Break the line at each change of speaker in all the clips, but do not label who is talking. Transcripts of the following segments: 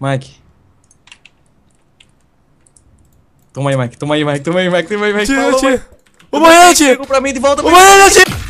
Mike. Toma aí, Mike. Toma aí, Mike. Toma aí, Mike. Toma aí, Mike. Mike. Toma tira. Mike. O banhete! Chegou pra mim de volta. O banhete!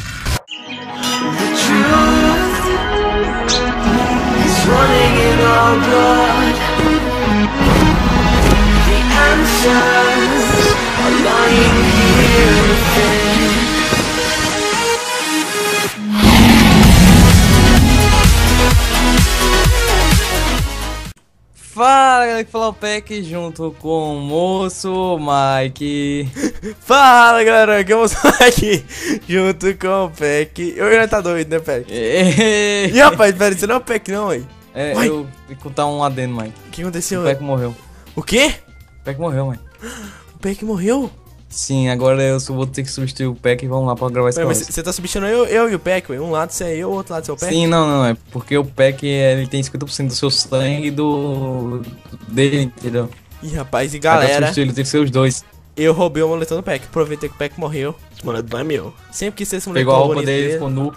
pec junto com o moço Mike. Fala galera, que eu é o aqui Mike junto com o Peck.
Eu já tá doido, né, pec é.
e rapaz, pera, você não é o Peck, não, aí. É, Mike. eu vou contar um adendo, Mike. O que aconteceu? O Peck morreu. O quê? O Peck morreu, mãe. O pec morreu? Sim, agora eu vou ter que substituir o Peck e vamos lá pra gravar esse Mas você tá substituindo eu,
eu e o Peck, Um lado você é eu, o outro lado você é o Peck? Sim,
não, não, é porque o Peck ele tem 50% do seu sangue e do. dele, entendeu? Ih, rapaz, e galera. Ele tem que ser os dois.
Eu roubei o moletom do Peck. Aproveitei que o Peck morreu. Esse moletom é meu. Sempre que ser esse moletom Pegou a roupa dele, ficou nu.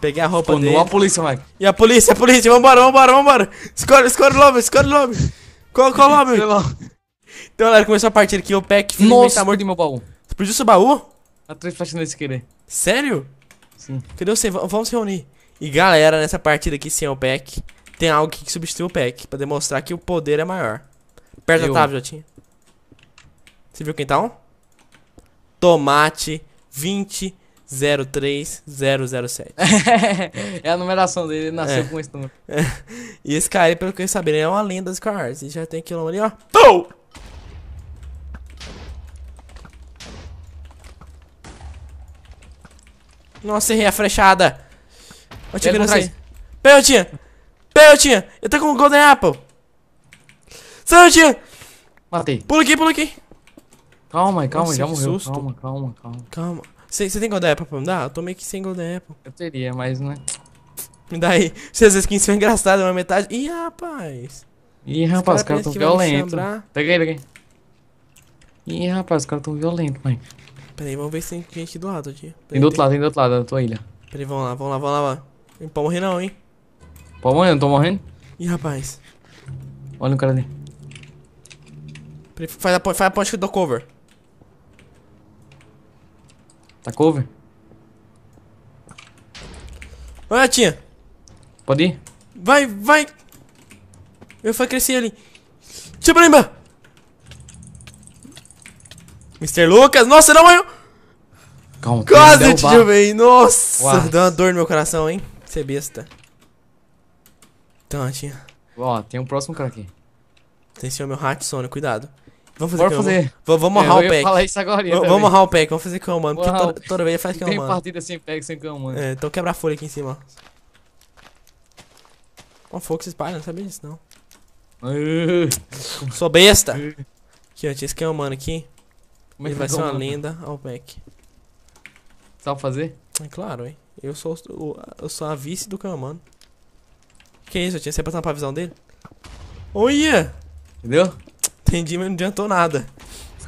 Peguei a roupa
ficou dele. Nu, a polícia, Mike.
E a polícia, a polícia, vambora, vambora, vambora. Escolhe, escolhe o nome, escolhe o nome. Qual, qual o nome? Então, galera, começou a partida aqui. O pack. finalmente tá morto. meu baú. Tu perdeu seu baú?
Atrás três sem querer. Né?
Sério? Sim. Entendeu? Você, vamos se reunir. E galera, nessa partida aqui sem o pack, tem algo que substitui o pack, pra demonstrar que o poder é maior. Perto da tab, Jotinha. Você viu quem tá um? Tomate 2003007.
é a numeração dele, ele nasceu é. com esse número.
e esse cara, pelo que eu sabia, é uma lenda dos cards E já tem aquilo ali, ó. Pou! Nossa, errei a frechada. Ó, tia, gracinha. Pega, tia. Pega, Eu tô com o Golden Apple. Sai, Matei. Pula aqui, pula aqui.
Calma, calma, Nossa, já morreu. Susto. Calma, calma,
calma. Calma. Você tem Golden Apple pra me dar? Eu tô meio que sem Golden Apple. Eu teria, mas né. Me dá aí. Se as skins são é engraçadas, uma metade. Ih, rapaz.
Ih, rapaz, os caras cara tão violentos. Pega peguei pega Ih, rapaz, os caras tão violentos, mãe.
Peraí, vamos ver se tem gente do lado aqui. Peraí,
tem do outro tem... lado, tem do outro lado da tua ilha.
Peraí, vamos lá, vamos lá, vamos lá. Não pode morrer não, hein?
Pode morrer, não tô morrendo. Ih, rapaz. Olha o cara ali.
Peraí, faz a, faz a ponte que eu dou cover. Tá cover? Olha, tia. Pode ir? Vai, vai. Eu fui crescer ali. Tira pra Mr. Lucas. Nossa, não, eu...
Calma, Quase te derrubei. Nossa, What?
deu uma dor no meu coração, hein? Você besta. Então, Ó, tem um próximo cara aqui. o meu hack cuidado. Vamos fazer Bora fazer. vamos honrar é, o pack. Falar isso agora, vamos honrar o pack, vamos fazer cão, mano. Porque toda, toda vez faz cão, mano. Tem partida
sem pack, sem cão, mano. É,
então quebra a folha aqui em cima, ó. Uma fogo se espalha, não sabia disso, não. Sou besta. Aqui, ó, tinha esse cão, mano, aqui. Como é Ele vai ser uma lenda ao Mac. Sabe fazer? É claro, hein? Eu sou, eu sou a vice do Kamano. Que isso, eu tinha passar pra visão dele? Olha! Entendeu? Entendi, mas não adiantou nada.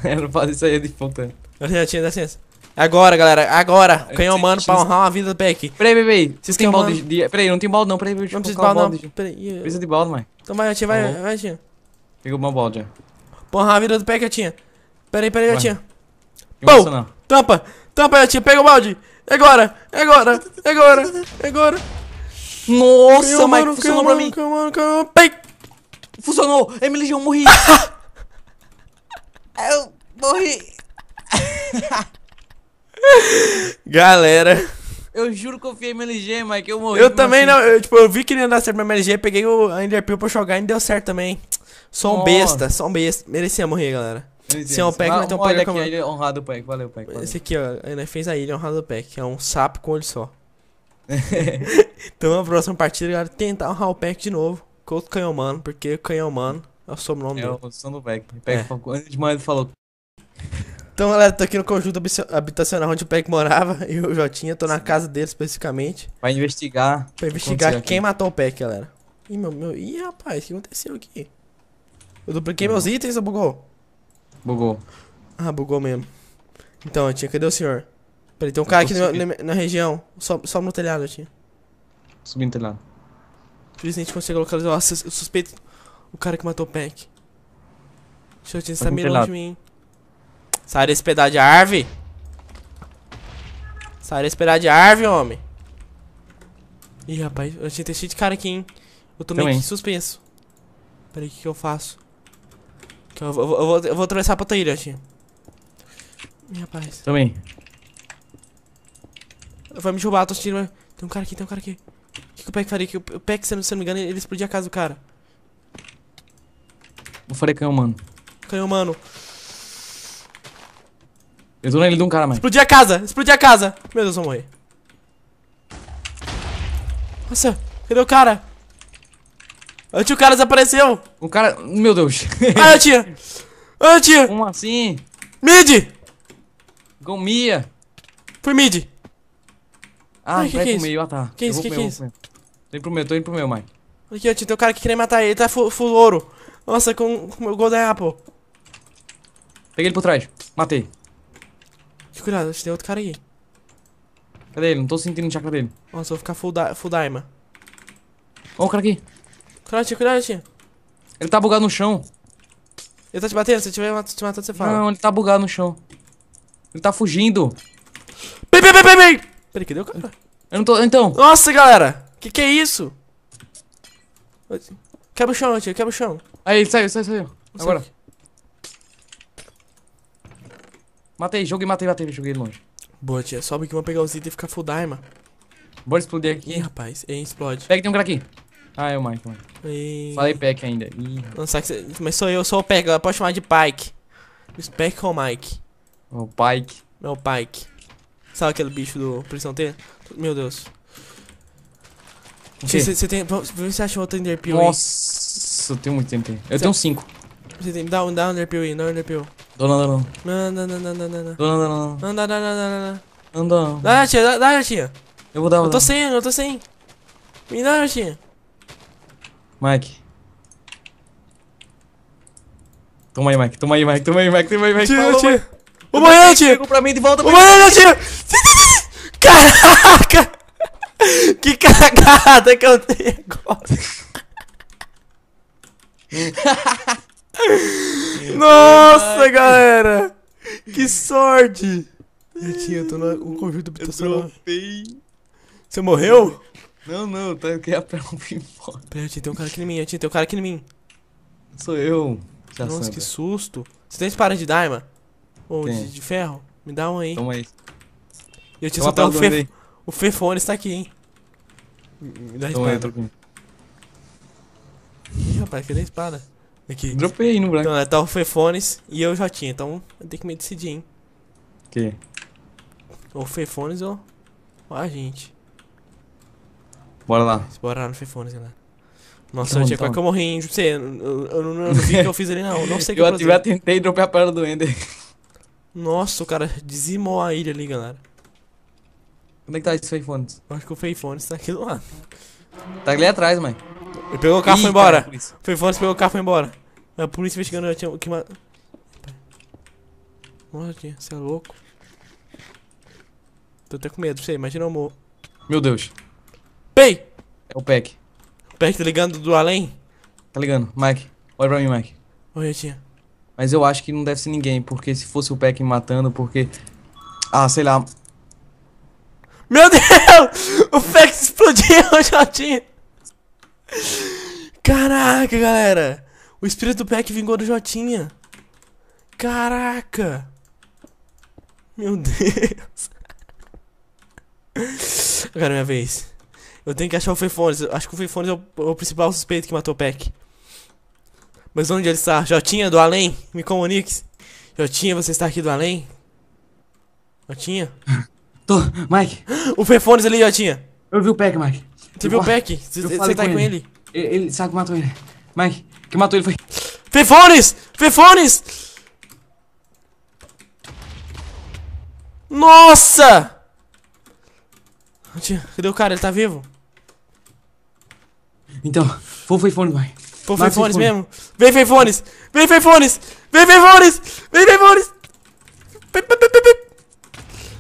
Era pra fazer isso aí é de ponta. Eu já tinha licença. É agora, galera, é agora. canhão mano pra honrar uma vida do Peck.
Peraí, peraí, peraí. Vocês têm balde de, Peraí, não tem balde não, peraí. Não precisa de balde, não.
Precisa de balde, mãe. Então vai, tia, vai, vai, tia.
Pegou o meu balde, ó.
Porra, a vida do Peck, tinha. Pera aí, pera aí, gatinha. Bom, tampa, tampa, gatinha, pega o balde. É agora, é agora, é agora, é agora. Nossa, calma, Mike, funcionou pra mim. Calma, calma, calma.
Funcionou, Emily, eu morri. eu morri. Galera. Eu juro que eu fui MLG, Mike, eu morri. Eu também não, eu, tipo,
eu vi que ia dar certo pra MLG, peguei o Enderpeel pra jogar e deu certo também. Sou um besta, sou um besta. Merecia morrer, galera. Sem o pack, ah, não tem um pack da câmera. Aqui, é honrado o pack, valeu, pack. Valeu. Esse aqui, ó, ele fez a ilha honrado o pack, é um sapo com olho só. então na próxima partida, galera, tentar honrar o pack de novo. Com outro canhão humano, porque canhão humano é o sobrenome é dele. É o som do pack. pack é. Antes de mais, ele falou. Então, galera, tô aqui no conjunto habitacional onde o pack morava e o Jotinha. Tô na casa dele especificamente.
Pra investigar. Pra investigar quem aqui.
matou o pack galera. Ih, meu, meu. Ih, rapaz, o que aconteceu aqui? Eu dupliquei uhum. meus itens, ou bugou? Bugou. Ah, bugou mesmo. Então, eu tinha, cadê o senhor? Peraí, tem um cara aqui na, na, região. Só, só no telhado, tinha. Subindo o telhado. gente consegue localizar o suspeito. O cara que matou o Peck. O senhor tinha está mirando de mim. Sai desse pedaço de árvore. Sai desse pedaço de árvore, homem. Ih, rapaz, eu tinha ter cheio de cara aqui, hein. Eu tô Também. meio que suspenso. Peraí, o que, que eu faço? Então, eu vou, eu vou, eu vou atravessar pra outra ilha,
Minha paz. Também.
Vai me derrubar, tô assistindo. Tem um cara aqui, tem um cara aqui. O que, que o Peck faria? Que o Peck, se eu não me engano, ele explodia a casa do cara.
Eu falei canhão, é mano. Canhão, é mano. Eu tô na ilha de um cara, mano.
Explodir a casa! Explodir a casa! Meu Deus, eu vou morrer. Nossa, cadê o cara? Ô tio, o cara
desapareceu. O cara... Meu Deus. Ai, tia. Ai, tia. Como assim? Mid. Gomia. Foi mid. Ah, Ai, que vai que pro é meio. Ah, tá. Que isso, que, que é isso? Tô indo pro meu, tô indo pro meu, mãe.
Aqui, ó, tio, tem um cara que queria matar ele. Ele tá full, full ouro. Nossa, com o meu Golden é Apple.
Peguei ele por trás. Matei.
Que cuidado, acho que tem outro cara aqui. Cadê ele? Não tô sentindo o chakra dele. Nossa, vou ficar full, full daima. Ó, oh, o cara aqui. Crote, Crote.
Ele tá bugado no chão. Ele tá te batendo, se tiver te matando, você fala. Não, ele tá bugado no chão. Ele tá fugindo. Peraí, peraí, peraí, peraí. Peraí, cara? Eu não tô, então. Nossa, galera. Que que é isso? Quebra o chão,
tio, quebra o chão. Aí, saiu, saiu, saiu. Não Agora. Sei. Matei, joguei, matei, matei, joguei longe. Boa, tia. Sobe que vou pegar os itens e ficar full diamond. Bora explodir aqui. Ih, rapaz. Ei, explode. Pega, tem um cara aqui. Ah, é o Mike, mano. E... Falei Peck ainda. Ih. Não, sabe que você... Mas sou eu, sou o Peck, pode chamar de Pike. Peck ou Mike? O Pike. É o Pike. Sabe aquele bicho do Prisão T? Meu Deus. Você tem. Vê se acha outro Enderpeel Nossa,
aí. eu tenho muito TNT. Eu cê... tenho cinco.
Você tem. Dá um, dá um Enderpeel aí, dá um Enderpeel. Dou não, não, não. Não, não, não, não, não, não. Dou não, não, não. Não, não, não,
não, não. Dá, tia, dá, dá, tia. Eu vou dar, eu Eu tô
sem, eu tô sem. Me dá, tia.
Mike. Toma aí, Mike. Toma aí, Mike. Toma aí, Mike. Toma aí, Mike. Tira, Toma, tira. Mike. O banheiro,
tira. Pegou mim de volta. O banheiro, tira. Caraca. Que cagada que eu dei agora. Nossa, galera. Que sorte. Netinho, eu tô no o conjunto do teu celular. Você morreu? Não, não, tá aqui a perna embora. Peraí, tinha tem um cara aqui em mim, é, tinha tem um cara aqui em mim. Sou eu. Já Nossa, sabe. que susto. Você tem espada de daima? Ou de, de, ferro? Me dá um aí. Toma aí. Eu tinha soltado o, fe... o Fefone está aqui, hein? Me dá a espada. Aí, Ih, rapaz, cadê a espada? Aqui. Dropei aí no branco. Então, né, tá o Fefones e eu já tinha, então eu tenho que me decidir, hein? Que? Ou Fefones ou, ou a gente. Bora lá. Bora lá no Fifones, galera
Nossa, eu tinha quase que eu
morri, não sei, eu, eu, não, não vi o que eu fiz ali não, não sei o que eu, eu Eu tentei dropar a perna do Ender. Nossa, o cara dizimou a ilha ali, galera. Onde é que tá esse Fifones? Acho que o Fifones tá aqui do lado.
Tá ali atrás, mãe. Ele pegou o carro e foi embora. Cara, o
pegou o carro e foi embora. A polícia investigando, eu tinha o que matar. Nossa, você é louco. Tô até com medo, sei, imagina o amor Meu
Deus. É o Peck. O Peck tá ligando do além? Tá ligando. Mike, olha pra mim, Mike. Oi, tia. Mas eu acho que não deve ser ninguém, porque se fosse o Peck me matando, porque... Ah, sei lá...
Meu Deus! O Peck explodiu, Jotinha! Caraca, galera! O espírito do Peck vingou do Jotinha. Caraca! Meu Deus! Agora é minha vez. Eu tenho que achar o Feifones. Acho que o Feifones é o, o principal suspeito que matou o Peck. Mas onde ele está? Jotinha do além? Me comunique. Jotinha, você está aqui do além? Jotinha? Tô, Mike. O Fefones ali, Jotinha.
Eu vi o Peck, Mike.
Você viu o Peck? Você tá com ele?
ele? Ele sabe que matou ele. Mike, que matou ele foi. Fefones! Fefones!
Nossa! cadê o cara? Ele tá vivo?
Então, vou Feifones, vai. Vou Feifones mesmo.
Vem Feifones! Vem Feifones! Vem Feifones! Vem Feifones!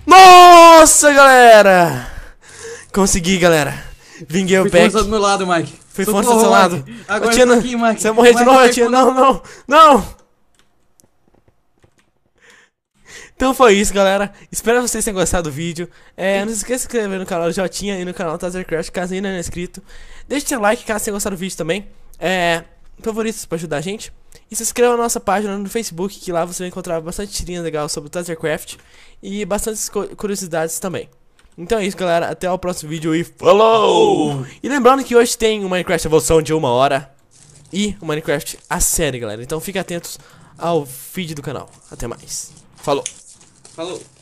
Nossa, galera! Consegui, galera. Vinguei o pack. Foi do
meu lado, Mike. Foi do seu lado. Agora eu tô aqui, Mike. Você vai morrer de novo, eu tinha... Não,
não, não! Então foi isso, galera. Espero que vocês tenham gostado do vídeo. É, não se esqueça de se inscrever no canal do Jotinha e no canal Tazer Crash, caso ainda não é inscrito. Deixe seu like caso tenha gostado do vídeo também. É, favoritos pra ajudar a gente. E se inscreva na nossa página no Facebook, que lá você vai encontrar bastante tirinha legal sobre o Tazercraft e bastantes curiosidades também. Então é isso, galera. Até o próximo vídeo e falou! E lembrando que hoje tem o Minecraft Evolução de uma hora e o Minecraft a série, galera. Então fiquem atentos ao feed do canal. Até mais. Falou!
Falou!